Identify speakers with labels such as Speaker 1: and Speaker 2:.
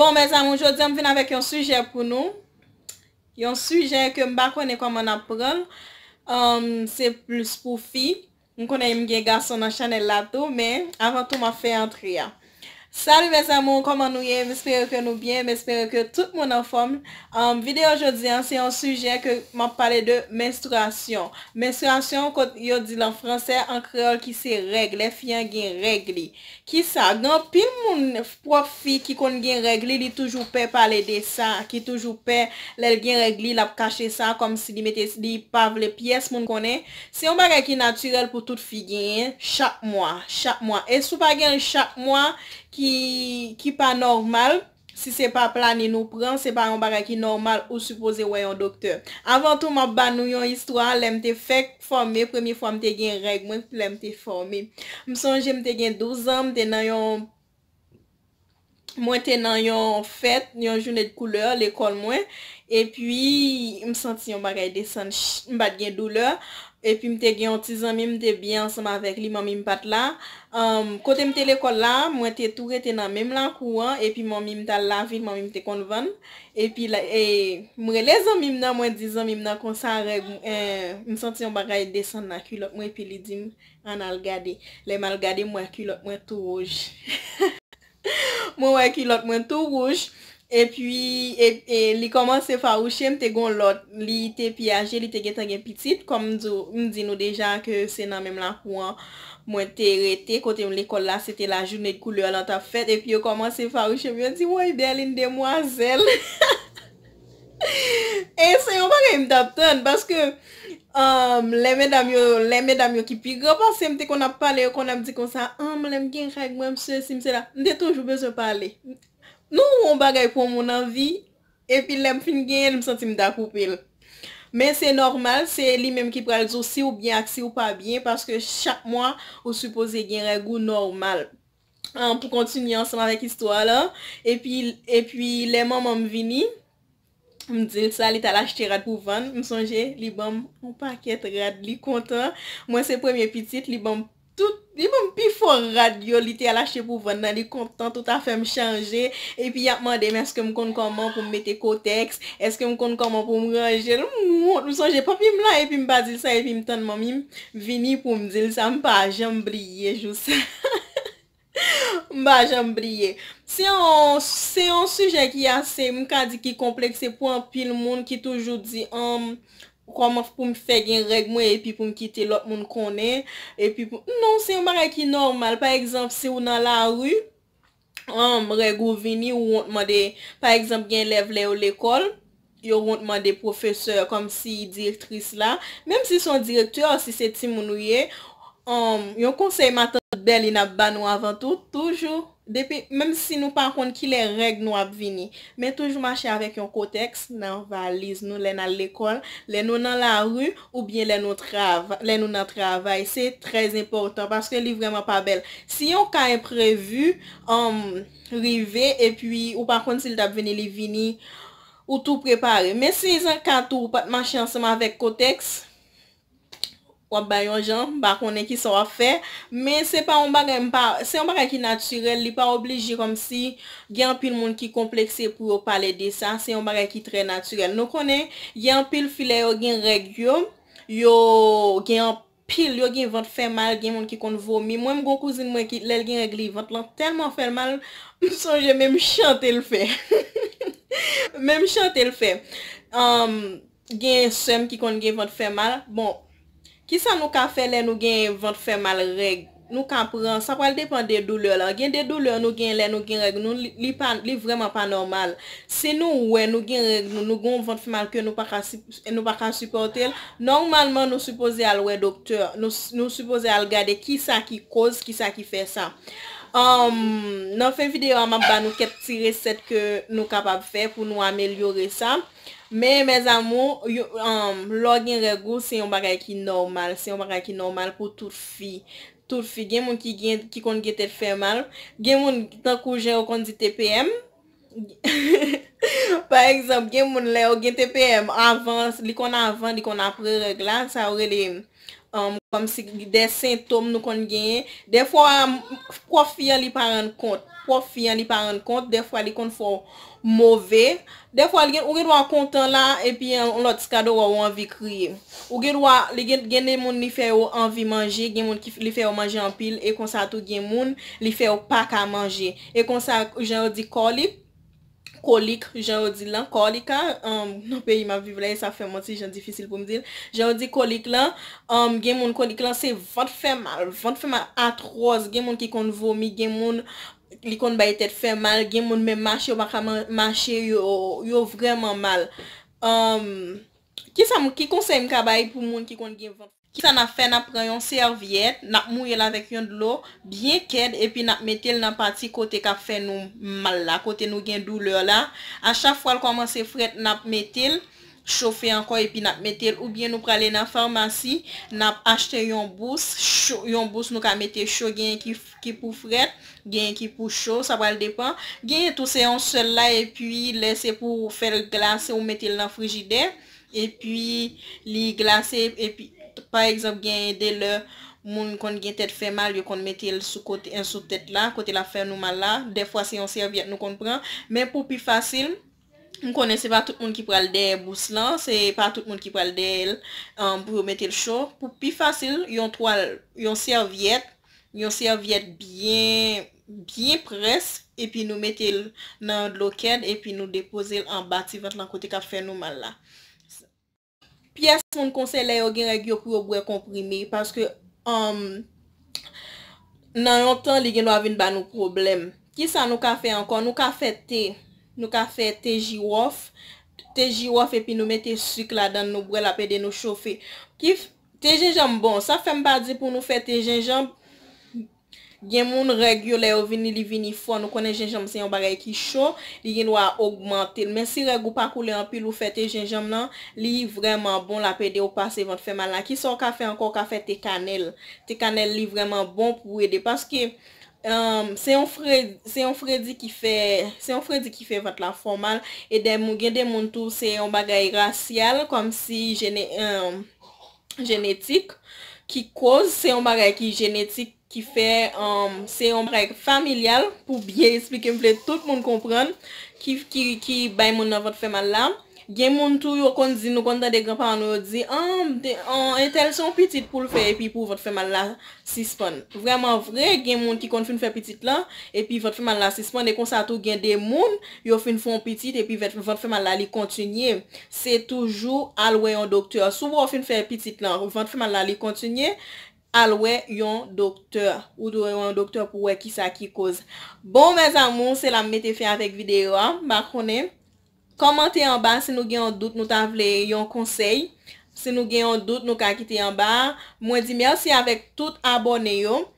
Speaker 1: Bon mezam, oujodi am vin avek yon suje pou nou. Yon suje ke mba konen kwa man apren. Um, Se plus pou fi. M konen yon gen gason nan chanel lato. Me avan tou ma fe yon triya. Salut mes amours, comment nous y est? M'espérez que nous bien, m'espérez que tout le monde en forme. En vidéo aujourd'hui, c'est un sujet que m'a parlé de menstruation. Menstruation, y'a dit en français, en créole, qui c'est règle, les filles y'en gagne règle. Qui ça? Dans pile mon profil qui compte gagne règle, l'y toujou paie par les dessins, qui toujou paie l'y gagne règle, l'ap caché ça, comme si l'y mette, l'y pave les pièces, moun konè. Si y'en pas gagne ki naturel pou toute fille gagne, chaque mois, chaque mois. Et si y'en pas gagne chaque mois, ki Ki pa normal, si se pa plani nou pran, se pa yon baga ki normal ou supose wè yon dokteur. Avantouman banou yon histwa, lèm te fèk fòmè, premi fòm te gen regmè, lèm te fòmè. Msonje mte gen 12 an, mte nan yon... Mwen te nan yon fèt, yon jounet kouleur, lekol mwen. Epi, mwen santi yon bagay desan, mwen bat gen douleur. Epi, mwen te gen otizan, mwen te bie ansanman vek li, mwen mwen pat la. Um, kote mwen te lekol la, mwen te toure, te nan mwen mwen kouan. Epi, mwen mwen ta la vil, mwen mwen te konvan. Epi, mwen relezan mwen nan, mwen dizan mwen nan konsan, mwen santi eh, yon bagay desan nan kulot mwen. Epi, li dim, an al gade. Le m al gade mwen kulot mwen tou roj. Mwen wè ki lot mwen tou rouch E pi, e, e li koman se farouchem te gon lot Li te pi aje, li te getan gen pitit Kom mdino deja ke senan menm la pou an Mwen te rete kote yon lekol la Sete la jounet koule alan ta fet E pi yo koman se farouchem Mwen ti mwen bel in demwazel E se yon wè ki mdap ton Baske Lèmè damyo ki pi gropan se mte kon ap pale yo kon am di konsan Anm lèm gen reg wèm se si mse la Nde toujou bezè pale Nou m bagay pou moun anvi Epi lèm fin gen lèm sentim da koupil Men se normal se li mèm ki pral zo se ou bien akse ou pa bien Paske chak mwa ou supose gen reg ou normal Anm pou kontini ansan avèk istwa la Epi lèm anm am vini pou m dil sa, li ta lache te rad pou van, m sonje, li bom, ou pa ket rad, li kontan, mwen se premier pitit, li bom tout, li bom pi for rad, yo, li te lache te pou van, nan li kontan, tout a fe m chanje, epi apman deme, eske m kont koman pou m mette kotex, eske m kont koman pou m raje, m sonje, pa pim la, epi m pa dil sa, epi m tanman, mi m vini pou m dil sa, m pa jen m blye, jousa, Mba, janm blye. Se yon suje ki yase, mka di ki komplekse pou an pil moun ki toujou di, an, kwa maf pou mfe gen reg mwen epi pou mkite lot moun konen, epi pou... Non, se yon mare ki normal. Par exemple, se yon nan la ru, an, reg ou vini ou wont mwade... Par exemple, gen lev le ou l'ekol, yo wont mwade profeseur kom si direktris la. Mem si son direktor, si se tim moun ou ye... Um, yon konsey matan bel yon ap ban nou avantou, toujou, depi, menm si nou pan kon ki le reg nou ap vini, men toujou manche avèk yon kotex, nan valiz nou lè nan l'ekol, lè nou nan la rü, ou bie lè nou nan travay, se trez importan, paske li vreman pa bel. Si yon ka imprevu, um, rivè, e ou pan kon si lè ap vini li vini, ou tou prepare, men si yon ka tou pat manche ansama avèk kotex, wap ba yon jan, ba konen ki sa wap fe, men se pa yon bagay ki naturel, li pa obliji kom si, gen apil moun ki komplekse pou yo pale de sa, se yon bagay ki tre naturel. Nou konen, gen apil filè yo gen reg yo, yo gen apil yo gen vant fe mal, gen moun ki kon vomi, mwen mgo kouzin mwen ki lèl gen reg li, vant lan telman fe mal, mson jè mèm chante l fe. Mèm chante l fe. Gen sem ki kon gen vant fe mal, bon, Kisa nou ka fe le nou gen vant fe mal reg? Nou ka pran, sa pal depan de douleur la. Gen de douleur nou gen le nou gen reg, nou li vreman pa normal. Se nou we nou gen reg, nou nou gen vant fe mal ke nou pa ka supportel, normalman nou suppose al we doktor, nou suppose al gade ki sa ki koz, ki sa ki fe sa. Um, nan fèm videyo, am ap ba nou ket ti reset ke nou kapab fè pou nou amelyore sa. Me, mez amou, um, lò gen reglou, se yon bagay ki normal, se yon bagay ki normal pou tout fi. Tout fi, gen moun ki kon gen tèt fè mal, gen moun tan kou jè yo kon di TPM. Par exemple, gen moun lè yo gen TPM, avan, li kon avan, li kon apre reglan, sa wè li... Kam si de sintom nou kon genye Defwa profi an li pa ren kont Profi an li pa ren kont Defwa li kon fo mouve Defwa li gen ou gen wak kontan la Epi an lot skado waw anvi kriye Ou gen wak li gen ne moun li feyo anvi manje Gen moun li feyo manje an pil E konsa tou gen moun li feyo pak a manje E konsa gen wak di kolip kolik, jan ou di lan, kolika, um, nou pe yi ma vivle, e sa fe mwati, jan difisil pou mdil, jan ou di kolik lan, um, gen moun kolik lan, se vat fe mal, vat fe mal atroz, gen moun ki kon vomi, gen moun li kon baye tet fe mal, gen moun me mache yo baka manche, yo yo vreman mal. Um, ki sa moun, ki konsem kabaye pou moun ki kon gen vat? Kisa na fe na pre yon serviet, na mouye la vek yon dlou, bien ked, epi na metil na pati kote ka fe nou mal la, kote nou gen douleur la. Acha fwa l komanse fret, na metil, chofe anko, epi na metil, ou bien nou prele nan farmasi, na achte yon bous, yon bous nou ka metil chou, gen yon ki pou fret, gen yon ki pou chou, sa wale depan. Gen yon tou seyon sel la, epi lese pou fel glase, ou metil nan frigide, epi li glase, epi Par exemple, gen ede le moun kon gen tet fe mal yo kon met el sou kote, en sou tet la, kote la fe nou mal la. De fwa se yon serviet nou kon pren. Men pou pi fasil, m konese pa tout moun ki pral de e bus lan, se pa tout moun ki pral de e, pou yo met el chou. Pou pi fasil, yon serviet, yon serviet bien pres, e pi nou met el nan lo ken, e pi nou depoze el an bati vat lan kote ka fe nou mal la. Pi yas moun konsey lè yo gen regyo pou yo bre komprimi. Paske um, nan yon tan li gen nou avin ban nou problem. Ki sa nou ka fe ankon? Nou ka fe te. Nou ka fe te jiwof. Te jiwof epi nou me te sik la dan nou bre la pe de nou chofe. Ki te jenjam bon. Sa fe mba di pou nou fe te jenjam bon. gen moun regyo le ou vini li vini fwa, nou konen jenjam se yon bagay ki chou, li gen wak augmente. Men si regyo pak ou le anpil ou fete jenjam nan, li vreman bon la pe de ou pase vante femal la. Ki son kafe anko kafe te kanel. Te kanel li vreman bon pou ede. Paske um, se yon fredi ki fe vante la formal, edè moun gen de moun tou se yon bagay racial, kom si um, genetik ki koz, se yon bagay ki genetik, ki fe um, se yon brek familial, pou bie esplike mple tout moun kompran, ki bay moun nan vòt fe malla. Gen moun tou yon konzi nou kon dan de granp an, yon di, an, entel son pitit pou l fe, epi pou vòt fe malla si spon. Vreman vre, gen moun ki kon fin fe pitit lan, epi vòt fe malla si spon, de kon sa tou gen de moun, yon fin fon pitit, epi vòt fe malla li kontinye, se toujou alwe yon doktur. Sou wò fin fe pitit lan, vòt fe malla li kontinye, alwe yon doktor. Ou do yon doktor pou we kisa ki koz. Bon, mes amoun, se la mwete fe avèk videyo, ba kone, komante yon ba, se nou gen yon dout, nou ta vle yon konsey, se nou gen yon dout, nou ka kite yon ba, mwen di mersi avèk tout abone yon,